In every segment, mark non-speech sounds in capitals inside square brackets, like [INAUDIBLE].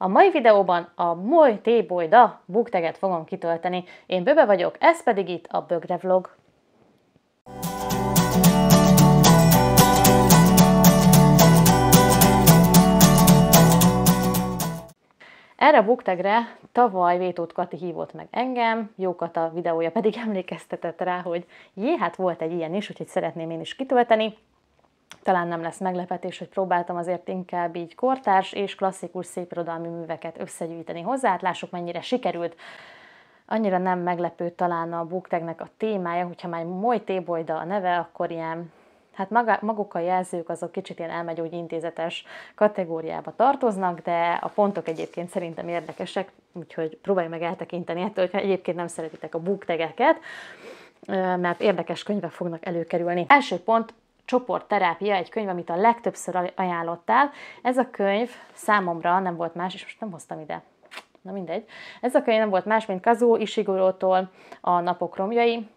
A mai videóban a Moly Tébolyda bukteget fogom kitölteni. Én Böbe vagyok, ez pedig itt a Bögre Vlog. Erre a buktegre tavaly Vétót Kati hívott meg engem, Jókat a videója pedig [LAUGHS] emlékeztetett rá, hogy jé, hát volt egy ilyen is, úgyhogy szeretném én is kitölteni talán nem lesz meglepetés, hogy próbáltam azért inkább így kortárs és klasszikus szépirodalmi műveket összegyűjteni hozzá, hát lássuk mennyire sikerült. Annyira nem meglepő talán a booktagnek a témája, hogyha már Moly Tébolyda a neve, akkor ilyen hát maga, maguk a jelzők azok kicsit ilyen intézetes kategóriába tartoznak, de a pontok egyébként szerintem érdekesek, úgyhogy próbálj meg eltekinteni ettől, hogyha egyébként nem szeretitek a booktegeket, mert érdekes könyvek fognak előkerülni. Első pont, csoportterápia, egy könyv, amit a legtöbbször ajánlottál. Ez a könyv számomra nem volt más, és most nem hoztam ide. Na mindegy. Ez a könyv nem volt más, mint Kazuo Ishiguro-tól a Napok romjai.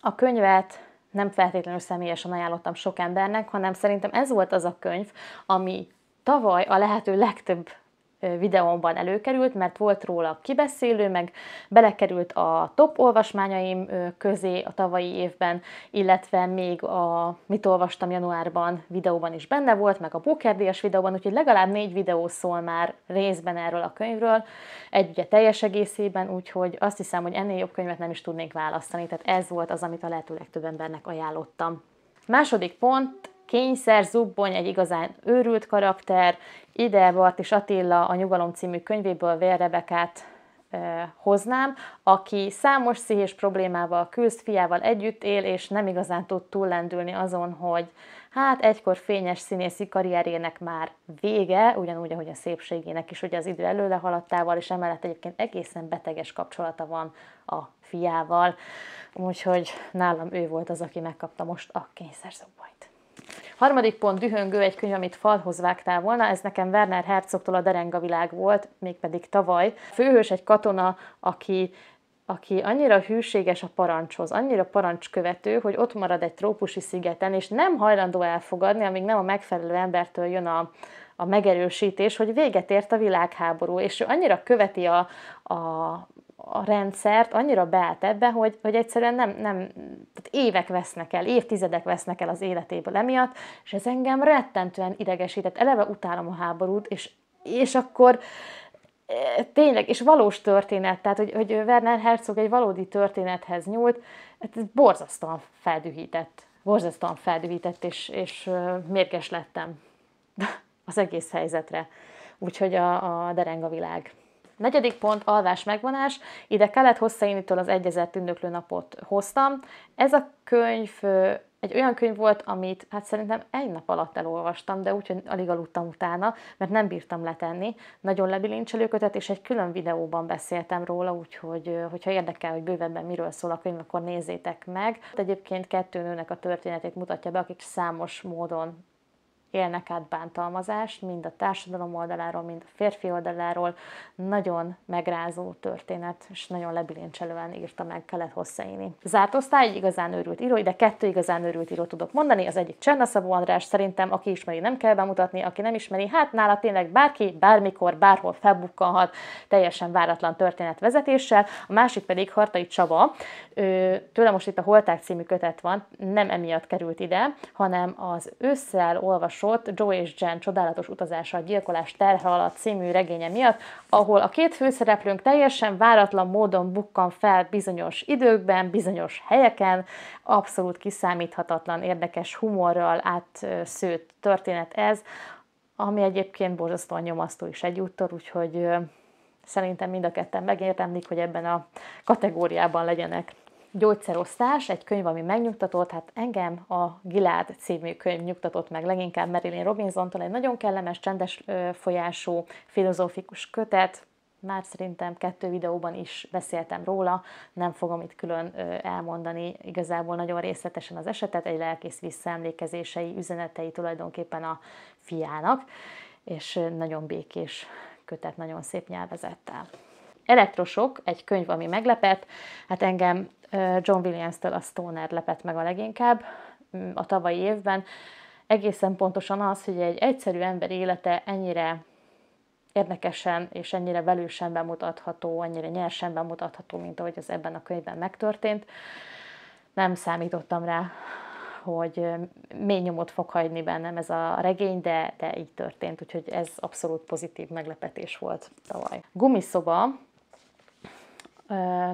A könyvet nem feltétlenül személyesen ajánlottam sok embernek, hanem szerintem ez volt az a könyv, ami tavaly a lehető legtöbb videómban előkerült, mert volt róla kibeszélő, meg belekerült a top olvasmányaim közé a tavalyi évben, illetve még a Mit olvastam januárban videóban is benne volt, meg a Pókerdíjas videóban, úgyhogy legalább négy videó szól már részben erről a könyvről, egy ugye teljes egészében, úgyhogy azt hiszem, hogy ennél jobb könyvet nem is tudnék választani, tehát ez volt az, amit a lehető legtöbb embernek ajánlottam. Második pont, kényszer, zubbony, egy igazán őrült karakter, ide és Attila a Nyugalom című könyvéből Vérrebekát hoznám, aki számos szihés problémával küzd, fiával együtt él, és nem igazán tud túllendülni azon, hogy hát egykor fényes színészi karrierének már vége, ugyanúgy, ahogy a szépségének is ugye az idő haladtával, és emellett egyébként egészen beteges kapcsolata van a fiával, úgyhogy nálam ő volt az, aki megkapta most a kényszerzobbanyt. Harmadik pont, dühöngő, egy könyv, amit falhoz vágtál volna, ez nekem Werner Herzogtól a Derenga világ volt, mégpedig tavaly. Főhős egy katona, aki aki annyira hűséges a parancshoz, annyira parancskövető, hogy ott marad egy trópusi szigeten, és nem hajlandó elfogadni, amíg nem a megfelelő embertől jön a, a megerősítés, hogy véget ért a világháború, és ő annyira követi a, a a rendszert annyira beállt ebbe, hogy, hogy egyszerűen nem, nem, tehát évek vesznek el, évtizedek vesznek el az életéből emiatt, és ez engem rettentően idegesített. Eleve utálom a háborút, és, és akkor e, tényleg, és valós történet, tehát hogy, hogy Werner Herzog egy valódi történethez nyúlt, hát ez borzasztóan feldühített, borzasztóan feldühített, és, és mérges lettem [LAUGHS] az egész helyzetre. Úgyhogy a, a dereng a világ. Negyedik pont, alvás megvonás. Ide kellett Hosszainitól az egyezett tündöklő napot hoztam. Ez a könyv egy olyan könyv volt, amit hát szerintem egy nap alatt elolvastam, de úgy, hogy alig aludtam utána, mert nem bírtam letenni. Nagyon lebilincselő kötet, és egy külön videóban beszéltem róla, úgyhogy hogyha érdekel, hogy bővebben miről szól a könyv, akkor nézzétek meg. Egyébként kettő nőnek a történetét mutatja be, akik számos módon élnek át bántalmazást, mind a társadalom oldaláról, mind a férfi oldaláról. Nagyon megrázó történet, és nagyon lebilincselően írta meg Kelet Hosszaini. Zárt osztály, egy igazán őrült író, de kettő igazán őrült író tudok mondani. Az egyik Csernaszabó András, szerintem aki ismeri, nem kell bemutatni, aki nem ismeri, hát nála tényleg bárki, bármikor, bárhol felbukkanhat teljesen váratlan történetvezetéssel. A másik pedig Hartai Csaba, ő, tőle most itt a Holták című kötet van, nem emiatt került ide, hanem az ősszel olvas olvasott Joe és Jen csodálatos utazása a gyilkolás terhe alatt című regénye miatt, ahol a két főszereplőnk teljesen váratlan módon bukkan fel bizonyos időkben, bizonyos helyeken, abszolút kiszámíthatatlan, érdekes humorral átszőtt történet ez, ami egyébként borzasztóan nyomasztó is egyúttal, úgyhogy szerintem mind a ketten megérdemlik, hogy ebben a kategóriában legyenek gyógyszerosztás, egy könyv, ami megnyugtatott, hát engem a Gilád című könyv nyugtatott meg leginkább Marilyn robinson egy nagyon kellemes, csendes folyású, filozófikus kötet, már szerintem kettő videóban is beszéltem róla, nem fogom itt külön elmondani igazából nagyon részletesen az esetet, egy lelkész visszaemlékezései, üzenetei tulajdonképpen a fiának, és nagyon békés kötet, nagyon szép nyelvezettel. Elektrosok, egy könyv, ami meglepett, hát engem John Williams-től a Stoner lepett meg a leginkább mm, a tavalyi évben. Egészen pontosan az, hogy egy egyszerű ember élete ennyire érdekesen és ennyire velősen bemutatható, ennyire nyersen bemutatható, mint ahogy ez ebben a könyvben megtörtént. Nem számítottam rá, hogy mély nyomot fog hagyni bennem ez a regény, de, de így történt, úgyhogy ez abszolút pozitív meglepetés volt tavaly. Gumiszoba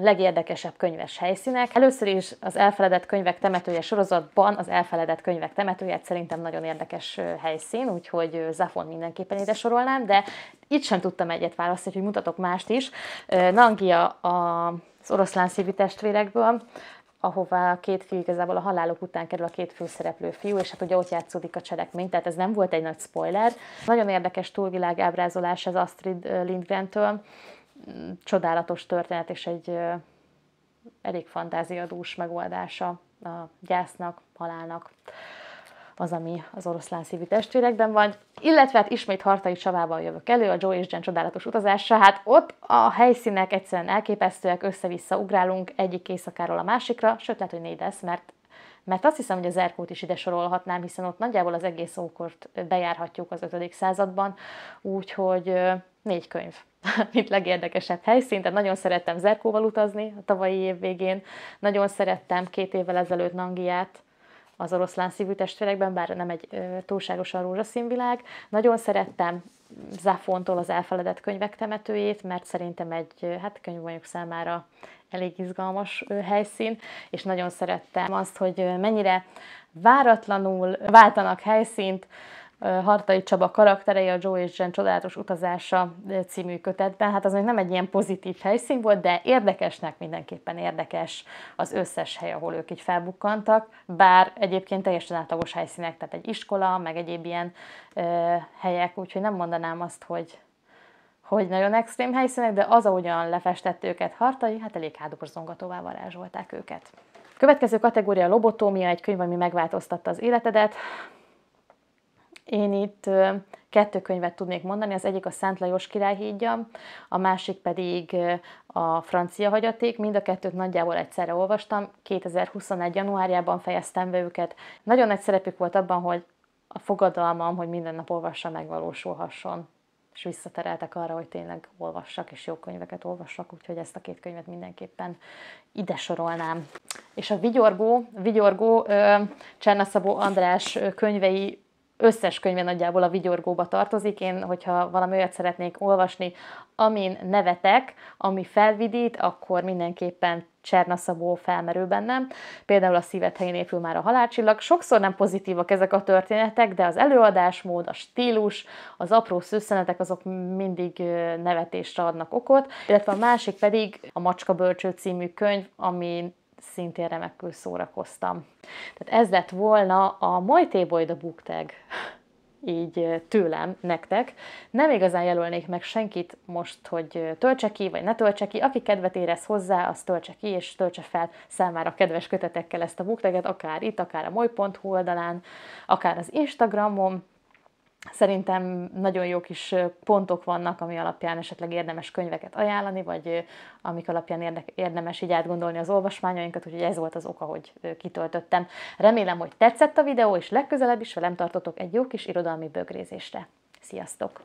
legérdekesebb könyves helyszínek. Először is az Elfeledett könyvek temetője sorozatban az Elfeledett könyvek temetője szerintem nagyon érdekes helyszín, úgyhogy Zafon mindenképpen ide sorolnám, de itt sem tudtam egyet választani, hogy mutatok mást is. Nangia az oroszlán szívű testvérekből, ahová a két fiú igazából a halálok után kerül a két főszereplő fiú, és hát ugye ott játszódik a cselekmény, tehát ez nem volt egy nagy spoiler. Nagyon érdekes túlvilág ábrázolás ez Astrid Lindgren-től, csodálatos történet és egy elég fantáziadús megoldása a gyásznak, halálnak az, ami az oroszlán szívű testvérekben van, illetve hát ismét Hartai Csavával jövök elő, a Joe és Jen csodálatos utazása, hát ott a helyszínek egyszerűen elképesztőek, össze-vissza ugrálunk egyik éjszakáról a másikra, sőt lehet, hogy négy lesz, mert mert azt hiszem, hogy az Erkót is ide sorolhatnám, hiszen ott nagyjából az egész ókort bejárhatjuk az 5. században, úgyhogy négy könyv, [LAUGHS] mint legérdekesebb helyszín, tehát nagyon szerettem Zerkóval utazni a tavalyi év végén, nagyon szerettem két évvel ezelőtt Nangiát, az oroszlán szívű testvérekben, bár nem egy ö, túlságosan rózsaszínvilág. Nagyon szerettem Zafontól az elfeledett könyvek temetőjét, mert szerintem egy hát könyvvonjuk számára elég izgalmas ö, helyszín, és nagyon szerettem azt, hogy mennyire váratlanul váltanak helyszínt, Hartai Csaba karakterei a Joe és Jen csodálatos utazása című kötetben. Hát az még nem egy ilyen pozitív helyszín volt, de érdekesnek mindenképpen érdekes az összes hely, ahol ők így felbukkantak, bár egyébként teljesen átlagos helyszínek, tehát egy iskola, meg egyéb ilyen ö, helyek, úgyhogy nem mondanám azt, hogy hogy nagyon extrém helyszínek, de az, ahogyan lefestett őket Hartai, hát elég hádukorzongatóvá varázsolták őket. Következő kategória a lobotómia, egy könyv, ami megváltoztatta az életedet. Én itt kettő könyvet tudnék mondani, az egyik a Szent Lajos királyhídja, a másik pedig a francia hagyaték. Mind a kettőt nagyjából egyszerre olvastam, 2021. januárjában fejeztem be őket. Nagyon nagy szerepük volt abban, hogy a fogadalmam, hogy minden nap olvassa, megvalósulhasson és visszatereltek arra, hogy tényleg olvassak, és jó könyveket olvassak, úgyhogy ezt a két könyvet mindenképpen ide sorolnám. És a Vigyorgó, Vigyorgó Csernaszabó András könyvei összes könyve nagyjából a vigyorgóba tartozik. Én, hogyha valami olyat szeretnék olvasni, amin nevetek, ami felvidít, akkor mindenképpen Csernaszabó felmerül bennem. Például a szívet helyén épül már a halálcsillag. Sokszor nem pozitívak ezek a történetek, de az előadásmód, a stílus, az apró szőszenetek azok mindig nevetésre adnak okot. Illetve a másik pedig a Macska Bölcső című könyv, ami szintén remekül szórakoztam. Tehát ez lett volna a Mojtéboy a Bukteg [LAUGHS] így tőlem, nektek. Nem igazán jelölnék meg senkit most, hogy töltse ki, vagy ne töltse ki. Aki kedvet érez hozzá, az töltse ki, és töltse fel számára kedves kötetekkel ezt a bukteget akár itt, akár a moly.hu oldalán, akár az Instagramon, Szerintem nagyon jó kis pontok vannak, ami alapján esetleg érdemes könyveket ajánlani, vagy amik alapján érdemes így átgondolni az olvasmányainkat, úgyhogy ez volt az oka, hogy kitöltöttem. Remélem, hogy tetszett a videó, és legközelebb is velem tartotok egy jó kis irodalmi bögrézésre. Sziasztok!